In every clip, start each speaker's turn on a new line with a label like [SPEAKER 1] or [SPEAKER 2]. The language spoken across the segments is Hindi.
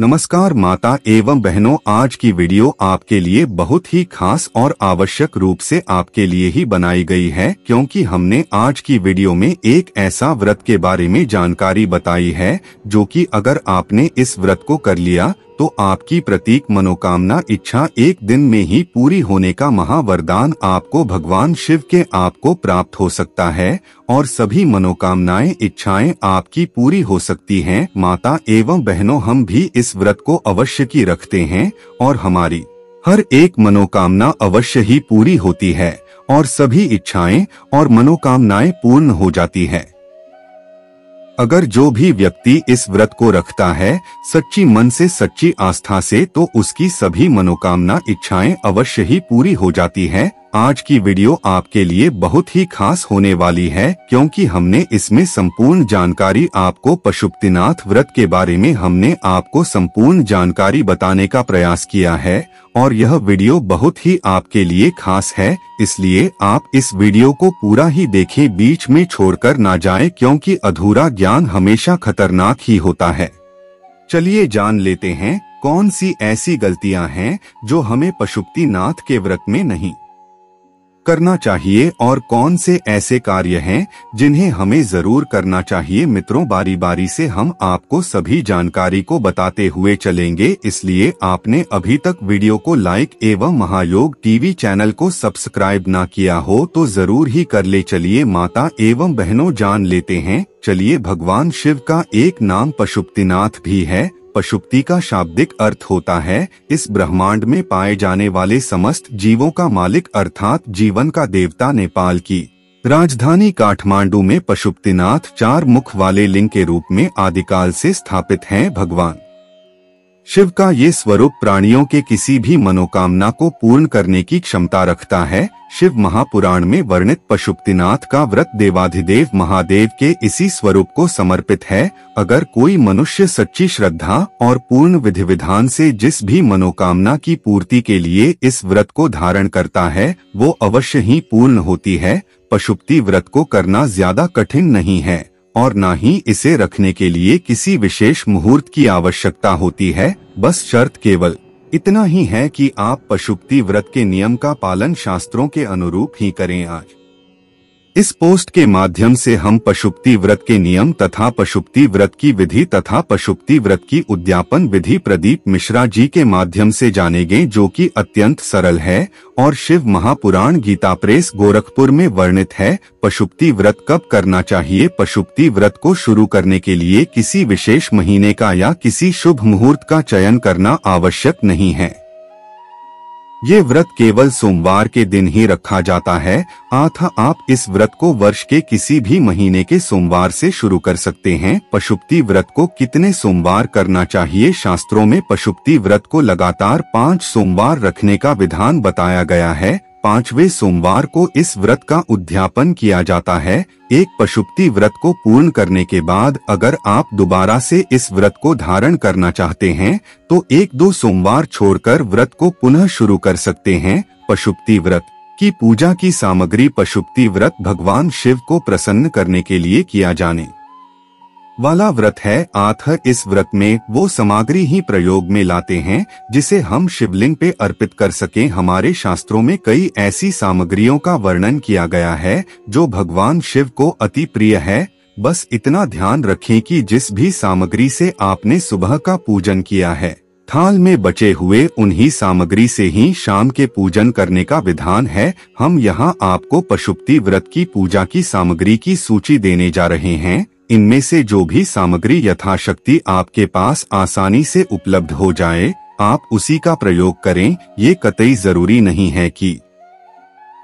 [SPEAKER 1] नमस्कार माता एवं बहनों आज की वीडियो आपके लिए बहुत ही खास और आवश्यक रूप से आपके लिए ही बनाई गई है क्योंकि हमने आज की वीडियो में एक ऐसा व्रत के बारे में जानकारी बताई है जो कि अगर आपने इस व्रत को कर लिया तो आपकी प्रतीक मनोकामना इच्छा एक दिन में ही पूरी होने का महावरदान आपको भगवान शिव के आपको प्राप्त हो सकता है और सभी मनोकामनाएं इच्छाएं आपकी पूरी हो सकती हैं माता एवं बहनों हम भी इस व्रत को अवश्य की रखते हैं और हमारी हर एक मनोकामना अवश्य ही पूरी होती है और सभी इच्छाएं और मनोकामनाएं पूर्ण हो जाती है अगर जो भी व्यक्ति इस व्रत को रखता है सच्ची मन से सच्ची आस्था से तो उसकी सभी मनोकामना इच्छाएं अवश्य ही पूरी हो जाती हैं आज की वीडियो आपके लिए बहुत ही खास होने वाली है क्योंकि हमने इसमें संपूर्ण जानकारी आपको पशुपतिनाथ व्रत के बारे में हमने आपको संपूर्ण जानकारी बताने का प्रयास किया है और यह वीडियो बहुत ही आपके लिए खास है इसलिए आप इस वीडियो को पूरा ही देखें बीच में छोड़कर ना जाए क्योंकि अधूरा ज्ञान हमेशा खतरनाक ही होता है चलिए जान लेते हैं कौन सी ऐसी गलतियां हैं जो हमें पशुपतिनाथ के व्रत में नहीं करना चाहिए और कौन से ऐसे कार्य हैं जिन्हें हमें जरूर करना चाहिए मित्रों बारी बारी से हम आपको सभी जानकारी को बताते हुए चलेंगे इसलिए आपने अभी तक वीडियो को लाइक एवं महायोग टीवी चैनल को सब्सक्राइब ना किया हो तो जरूर ही कर ले चलिए माता एवं बहनों जान लेते हैं चलिए भगवान शिव का एक नाम पशुपतिनाथ भी है पशुपति का शाब्दिक अर्थ होता है इस ब्रह्मांड में पाए जाने वाले समस्त जीवों का मालिक अर्थात जीवन का देवता नेपाल की राजधानी काठमांडू में पशुपतिनाथ चार मुख वाले लिंग के रूप में आदिकाल से स्थापित हैं भगवान शिव का ये स्वरूप प्राणियों के किसी भी मनोकामना को पूर्ण करने की क्षमता रखता है शिव महापुराण में वर्णित पशुपतिनाथ का व्रत देवाधिदेव महादेव के इसी स्वरूप को समर्पित है अगर कोई मनुष्य सच्ची श्रद्धा और पूर्ण विधि विधान से जिस भी मनोकामना की पूर्ति के लिए इस व्रत को धारण करता है वो अवश्य ही पूर्ण होती है पशुपति व्रत को करना ज्यादा कठिन नहीं है और न ही इसे रखने के लिए किसी विशेष मुहूर्त की आवश्यकता होती है बस शर्त केवल इतना ही है कि आप पशुपति व्रत के नियम का पालन शास्त्रों के अनुरूप ही करें आज इस पोस्ट के माध्यम से हम पशुपति व्रत के नियम तथा पशुपति व्रत की विधि तथा पशुपति व्रत की उद्यापन विधि प्रदीप मिश्रा जी के माध्यम से जानेंगे जो कि अत्यंत सरल है और शिव महापुराण गीता प्रेस गोरखपुर में वर्णित है पशुपति व्रत कब करना चाहिए पशुपति व्रत को शुरू करने के लिए किसी विशेष महीने का या किसी शुभ मुहूर्त का चयन करना आवश्यक नहीं है ये व्रत केवल सोमवार के दिन ही रखा जाता है आथा आप इस व्रत को वर्ष के किसी भी महीने के सोमवार से शुरू कर सकते हैं पशुपति व्रत को कितने सोमवार करना चाहिए शास्त्रों में पशुपति व्रत को लगातार पाँच सोमवार रखने का विधान बताया गया है पांचवे सोमवार को इस व्रत का उद्यापन किया जाता है एक पशुपति व्रत को पूर्ण करने के बाद अगर आप दोबारा से इस व्रत को धारण करना चाहते हैं तो एक दो सोमवार छोड़कर व्रत को पुनः शुरू कर सकते हैं पशुपति व्रत की पूजा की सामग्री पशुपति व्रत भगवान शिव को प्रसन्न करने के लिए किया जाने वाला व्रत है आथ इस व्रत में वो सामग्री ही प्रयोग में लाते हैं जिसे हम शिवलिंग पे अर्पित कर सकें हमारे शास्त्रों में कई ऐसी सामग्रियों का वर्णन किया गया है जो भगवान शिव को अति प्रिय है बस इतना ध्यान रखें कि जिस भी सामग्री से आपने सुबह का पूजन किया है थाल में बचे हुए उन्हीं सामग्री से ही शाम के पूजन करने का विधान है हम यहाँ आपको पशुपति व्रत की पूजा की सामग्री की सूची देने जा रहे हैं इनमें से जो भी सामग्री यथाशक्ति आपके पास आसानी से उपलब्ध हो जाए आप उसी का प्रयोग करें ये कतई जरूरी नहीं है कि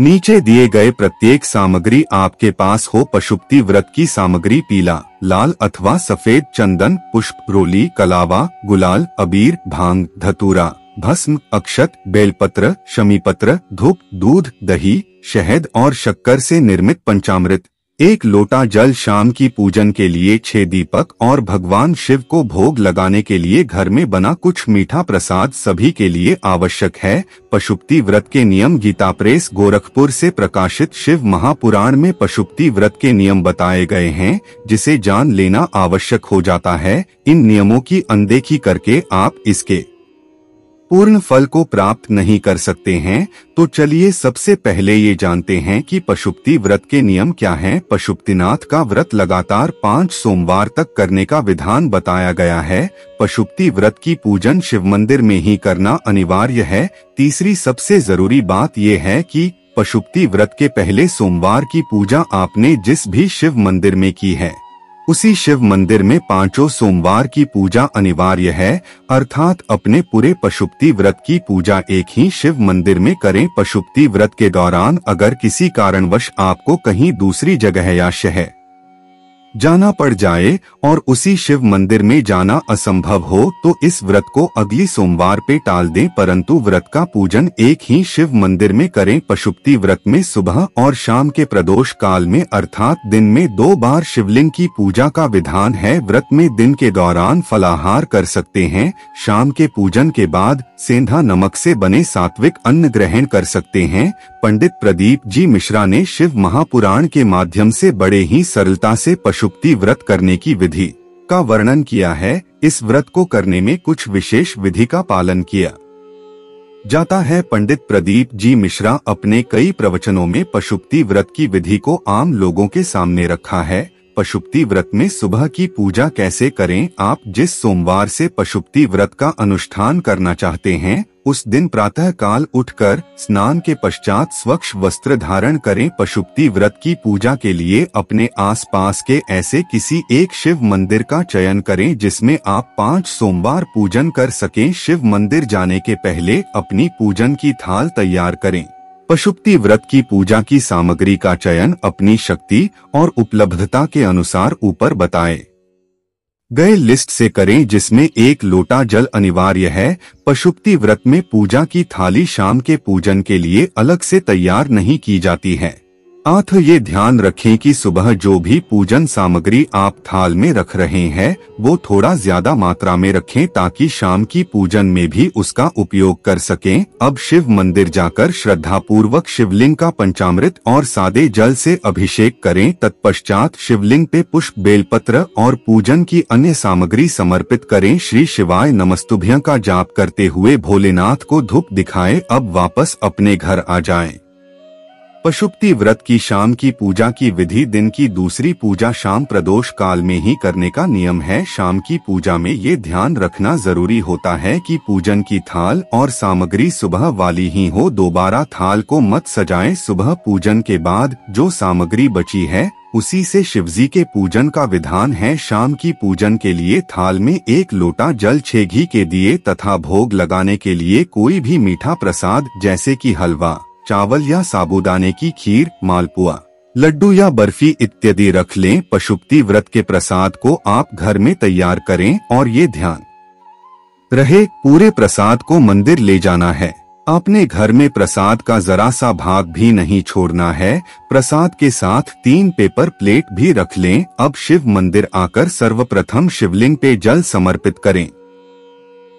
[SPEAKER 1] नीचे दिए गए प्रत्येक सामग्री आपके पास हो पशुपति व्रत की सामग्री पीला लाल अथवा सफेद चंदन पुष्प रोली कलावा गुलाल अबीर भांग धतूरा भस्म अक्षत बेलपत्र शमीपत्र धूप दूध दही शहद और शक्कर से निर्मित पंचामृत एक लोटा जल शाम की पूजन के लिए छह दीपक और भगवान शिव को भोग लगाने के लिए घर में बना कुछ मीठा प्रसाद सभी के लिए आवश्यक है पशुपति व्रत के नियम गीता प्रेस गोरखपुर से प्रकाशित शिव महापुराण में पशुपति व्रत के नियम बताए गए हैं जिसे जान लेना आवश्यक हो जाता है इन नियमों की अनदेखी करके आप इसके पूर्ण फल को प्राप्त नहीं कर सकते हैं तो चलिए सबसे पहले ये जानते हैं कि पशुपति व्रत के नियम क्या हैं। पशुपतिनाथ का व्रत लगातार पाँच सोमवार तक करने का विधान बताया गया है पशुपति व्रत की पूजन शिव मंदिर में ही करना अनिवार्य है तीसरी सबसे जरूरी बात ये है कि पशुपति व्रत के पहले सोमवार की पूजा आपने जिस भी शिव मंदिर में की है उसी शिव मंदिर में पांचों सोमवार की पूजा अनिवार्य है अर्थात अपने पूरे पशुपति व्रत की पूजा एक ही शिव मंदिर में करें पशुपति व्रत के दौरान अगर किसी कारणवश आपको कहीं दूसरी जगह या शहर जाना पड़ जाए और उसी शिव मंदिर में जाना असंभव हो तो इस व्रत को अगली सोमवार पे टाल दें परंतु व्रत का पूजन एक ही शिव मंदिर में करें पशुपति व्रत में सुबह और शाम के प्रदोष काल में अर्थात दिन में दो बार शिवलिंग की पूजा का विधान है व्रत में दिन के दौरान फलाहार कर सकते हैं शाम के पूजन के बाद सेंधा नमक से बने सात्विक अन्न ग्रहण कर सकते हैं पंडित प्रदीप जी मिश्रा ने शिव महापुराण के माध्यम से बड़े ही सरलता से पशु शुक्ति व्रत करने की विधि का वर्णन किया है इस व्रत को करने में कुछ विशेष विधि का पालन किया जाता है पंडित प्रदीप जी मिश्रा अपने कई प्रवचनों में पशुपति व्रत की विधि को आम लोगों के सामने रखा है पशुपति व्रत में सुबह की पूजा कैसे करें आप जिस सोमवार से पशुपति व्रत का अनुष्ठान करना चाहते हैं उस दिन प्रातः काल उठकर स्नान के पश्चात स्वच्छ वस्त्र धारण करें पशुपति व्रत की पूजा के लिए अपने आसपास के ऐसे किसी एक शिव मंदिर का चयन करें जिसमें आप पाँच सोमवार पूजन कर सकें शिव मंदिर जाने के पहले अपनी पूजन की थाल तैयार करें पशुपति व्रत की पूजा की सामग्री का चयन अपनी शक्ति और उपलब्धता के अनुसार ऊपर बताएं। गए लिस्ट से करें जिसमें एक लोटा जल अनिवार्य है पशुपति व्रत में पूजा की थाली शाम के पूजन के लिए अलग से तैयार नहीं की जाती है अथ ये ध्यान रखें कि सुबह जो भी पूजन सामग्री आप थाल में रख रहे हैं वो थोड़ा ज्यादा मात्रा में रखें ताकि शाम की पूजन में भी उसका उपयोग कर सकें। अब शिव मंदिर जाकर श्रद्धा पूर्वक शिवलिंग का पंचामृत और सादे जल से अभिषेक करें तत्पश्चात शिवलिंग पे पुष्प बेलपत्र और पूजन की अन्य सामग्री समर्पित करें श्री शिवाय नमस्तुभ्य का जाप करते हुए भोलेनाथ को धूप दिखाए अब वापस अपने घर आ जाए पशुपति व्रत की शाम की पूजा की विधि दिन की दूसरी पूजा शाम प्रदोष काल में ही करने का नियम है शाम की पूजा में ये ध्यान रखना जरूरी होता है कि पूजन की थाल और सामग्री सुबह वाली ही हो दोबारा थाल को मत सजाएं सुबह पूजन के बाद जो सामग्री बची है उसी से शिवजी के पूजन का विधान है शाम की पूजन के लिए थाल में एक लोटा जल छे घी के दिए तथा भोग लगाने के लिए कोई भी मीठा प्रसाद जैसे कि हलवा चावल या साबुदाने की खीर मालपुआ लड्डू या बर्फी इत्यादि रख लें पशुपति व्रत के प्रसाद को आप घर में तैयार करें और ये ध्यान रहे पूरे प्रसाद को मंदिर ले जाना है आपने घर में प्रसाद का जरा सा भाग भी नहीं छोड़ना है प्रसाद के साथ तीन पेपर प्लेट भी रख लें अब शिव मंदिर आकर सर्वप्रथम शिवलिंग पे जल समर्पित करें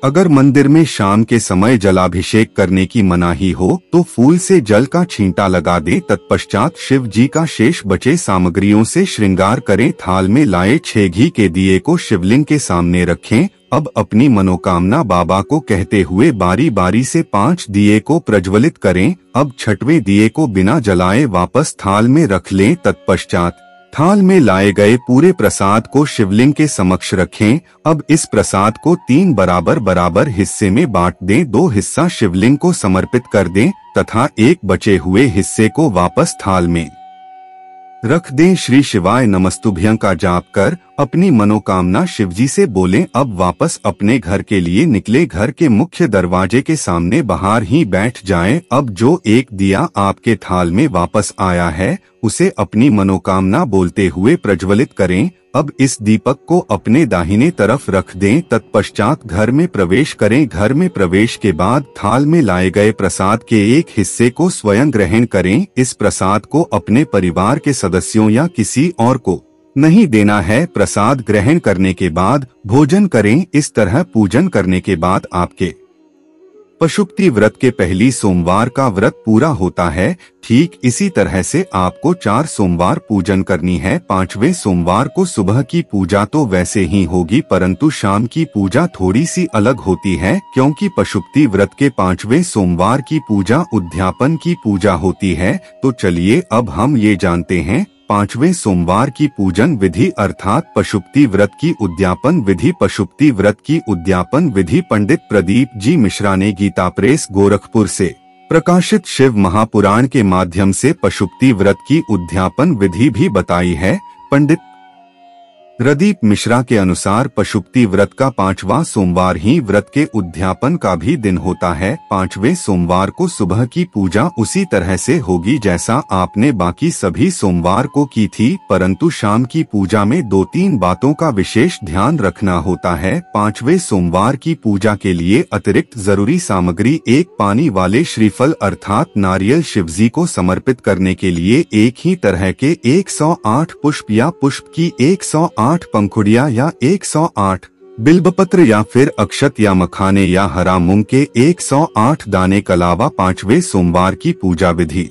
[SPEAKER 1] अगर मंदिर में शाम के समय जलाभिषेक करने की मनाही हो तो फूल से जल का छींटा लगा दे तत्पश्चात शिव जी का शेष बचे सामग्रियों से श्रृंगार करें थाल में लाए छे घी के दिए को शिवलिंग के सामने रखें अब अपनी मनोकामना बाबा को कहते हुए बारी बारी से पांच दिए को प्रज्वलित करें अब छठवें दिए को बिना जलाए वापस थाल में रख ले तत्पश्चात थाल में लाए गए पूरे प्रसाद को शिवलिंग के समक्ष रखें अब इस प्रसाद को तीन बराबर बराबर हिस्से में बांट दें दो हिस्सा शिवलिंग को समर्पित कर दें तथा एक बचे हुए हिस्से को वापस थाल में रख दें श्री शिवाय नमस्तुभ्यं का जाप कर अपनी मनोकामना शिवजी से बोलें अब वापस अपने घर के लिए निकले घर के मुख्य दरवाजे के सामने बाहर ही बैठ जाएं अब जो एक दिया आपके थाल में वापस आया है उसे अपनी मनोकामना बोलते हुए प्रज्वलित करें अब इस दीपक को अपने दाहिने तरफ रख दें तत्पश्चात घर में प्रवेश करें घर में प्रवेश के बाद थाल में लाए गए प्रसाद के एक हिस्से को स्वयं ग्रहण करें इस प्रसाद को अपने परिवार के सदस्यों या किसी और को नहीं देना है प्रसाद ग्रहण करने के बाद भोजन करें इस तरह पूजन करने के बाद आपके पशुपति व्रत के पहली सोमवार का व्रत पूरा होता है ठीक इसी तरह से आपको चार सोमवार पूजन करनी है पांचवें सोमवार को सुबह की पूजा तो वैसे ही होगी परंतु शाम की पूजा थोड़ी सी अलग होती है क्योंकि पशुपति व्रत के पांचवें सोमवार की पूजा उद्यापन की पूजा होती है तो चलिए अब हम ये जानते हैं पांचवें सोमवार की पूजन विधि अर्थात पशुपति व्रत की उद्यापन विधि पशुपति व्रत की उद्यापन विधि पंडित प्रदीप जी मिश्रा ने गीता प्रेस गोरखपुर से प्रकाशित शिव महापुराण के माध्यम से पशुपति व्रत की उद्यापन विधि भी बताई है पंडित प्रदीप मिश्रा के अनुसार पशुपति व्रत का पांचवा सोमवार ही व्रत के उद्यापन का भी दिन होता है पांचवे सोमवार को सुबह की पूजा उसी तरह से होगी जैसा आपने बाकी सभी सोमवार को की थी परंतु शाम की पूजा में दो तीन बातों का विशेष ध्यान रखना होता है पांचवे सोमवार की पूजा के लिए अतिरिक्त जरूरी सामग्री एक पानी वाले श्रीफल अर्थात नारियल शिव को समर्पित करने के लिए एक ही तरह के एक पुष्प या पुष्प की एक आठ पंखुड़िया या 108 बिल्बपत्र या फिर अक्षत या मखाने या हरा मूंग के 108 दाने के अलावा पांचवे सोमवार की पूजा विधि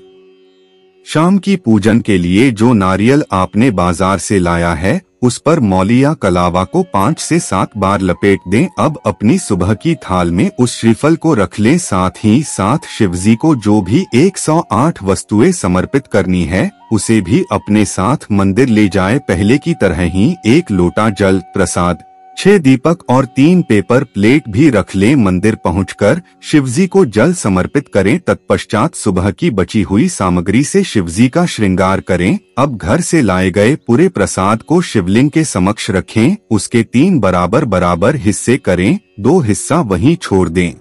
[SPEAKER 1] शाम की पूजन के लिए जो नारियल आपने बाजार से लाया है उस पर मौलिया कलावा को पाँच से सात बार लपेट दें अब अपनी सुबह की थाल में उस श्रीफल को रख लें साथ ही साथ शिवजी को जो भी 108 वस्तुएं समर्पित करनी है उसे भी अपने साथ मंदिर ले जाए पहले की तरह ही एक लोटा जल प्रसाद छह दीपक और तीन पेपर प्लेट भी रख लें मंदिर पहुंचकर शिवजी को जल समर्पित करें तत्पश्चात सुबह की बची हुई सामग्री से शिवजी का श्रृंगार करें अब घर से लाए गए पूरे प्रसाद को शिवलिंग के समक्ष रखें उसके तीन बराबर बराबर हिस्से करें दो हिस्सा वहीं छोड़ दें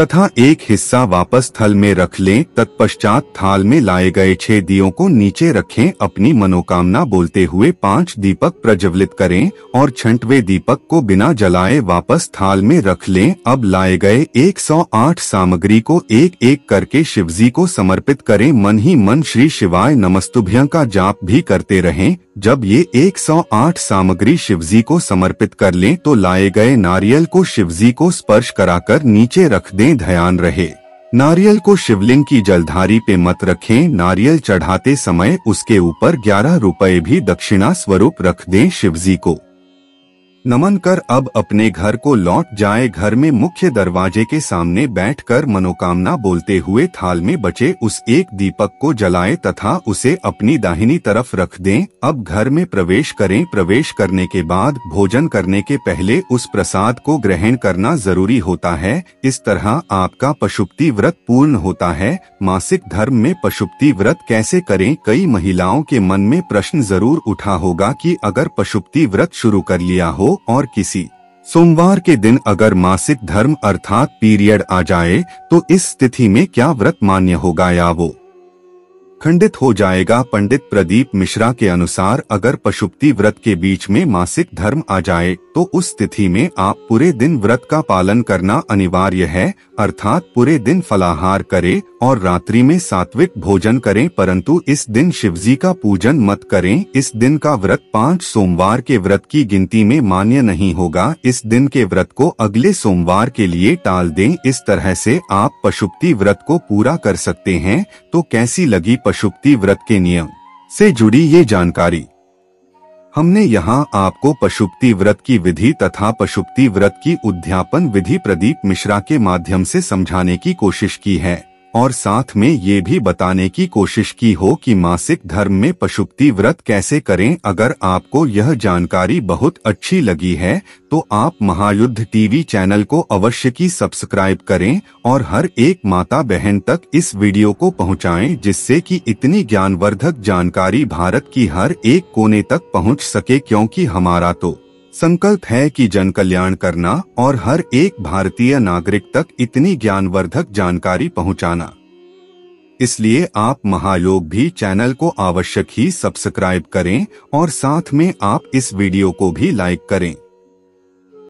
[SPEAKER 1] तथा एक हिस्सा वापस थल में रख लें तत्पश्चात थाल में लाए गए छह दियों को नीचे रखें अपनी मनोकामना बोलते हुए पांच दीपक प्रज्वलित करें और छठवे दीपक को बिना जलाए वापस थाल में रख लें अब लाए गए 108 सामग्री को एक एक करके शिवजी को समर्पित करें मन ही मन श्री शिवाय नमस्तुभ्य का जाप भी करते रहें जब ये 108 सामग्री शिवजी को समर्पित कर लें तो लाए गए नारियल को शिवजी को स्पर्श कराकर नीचे रख दें ध्यान रहे नारियल को शिवलिंग की जलधारी पे मत रखें नारियल चढ़ाते समय उसके ऊपर ग्यारह रुपए भी दक्षिणा स्वरूप रख दें शिवजी को नमन कर अब अपने घर को लौट जाए घर में मुख्य दरवाजे के सामने बैठकर मनोकामना बोलते हुए थाल में बचे उस एक दीपक को जलाए तथा उसे अपनी दाहिनी तरफ रख दें अब घर में प्रवेश करें प्रवेश करने के बाद भोजन करने के पहले उस प्रसाद को ग्रहण करना जरूरी होता है इस तरह आपका पशुपति व्रत पूर्ण होता है मासिक धर्म में पशुपति व्रत कैसे करें कई महिलाओं के मन में प्रश्न जरूर उठा होगा की अगर पशुपति व्रत शुरू कर लिया हो और किसी सोमवार के दिन अगर मासिक धर्म अर्थात पीरियड आ जाए तो इस स्थिति में क्या व्रत मान्य होगा या वो खंडित हो जाएगा पंडित प्रदीप मिश्रा के अनुसार अगर पशुपति व्रत के बीच में मासिक धर्म आ जाए तो उस तिथि में आप पूरे दिन व्रत का पालन करना अनिवार्य है अर्थात पूरे दिन फलाहार करें और रात्रि में सात्विक भोजन करें परंतु इस दिन शिवजी का पूजन मत करें इस दिन का व्रत पांच सोमवार के व्रत की गिनती में मान्य नहीं होगा इस दिन के व्रत को अगले सोमवार के लिए टाल दें इस तरह से आप पशुपति व्रत को पूरा कर सकते हैं तो कैसी लगी पशुपति व्रत के नियम से जुड़ी ये जानकारी हमने यहाँ आपको पशुपति व्रत की विधि तथा पशुपति व्रत की उद्यापन विधि प्रदीप मिश्रा के माध्यम से समझाने की कोशिश की है और साथ में ये भी बताने की कोशिश की हो कि मासिक धर्म में पशुपति व्रत कैसे करें अगर आपको यह जानकारी बहुत अच्छी लगी है तो आप महायुद्ध टीवी चैनल को अवश्य की सब्सक्राइब करें और हर एक माता बहन तक इस वीडियो को पहुंचाएं जिससे कि इतनी ज्ञानवर्धक जानकारी भारत की हर एक कोने तक पहुंच सके क्योंकि हमारा तो संकल्प है कि जन कल्याण करना और हर एक भारतीय नागरिक तक इतनी ज्ञानवर्धक जानकारी पहुंचाना। इसलिए आप महायोग भी चैनल को आवश्यक ही सब्सक्राइब करें और साथ में आप इस वीडियो को भी लाइक करें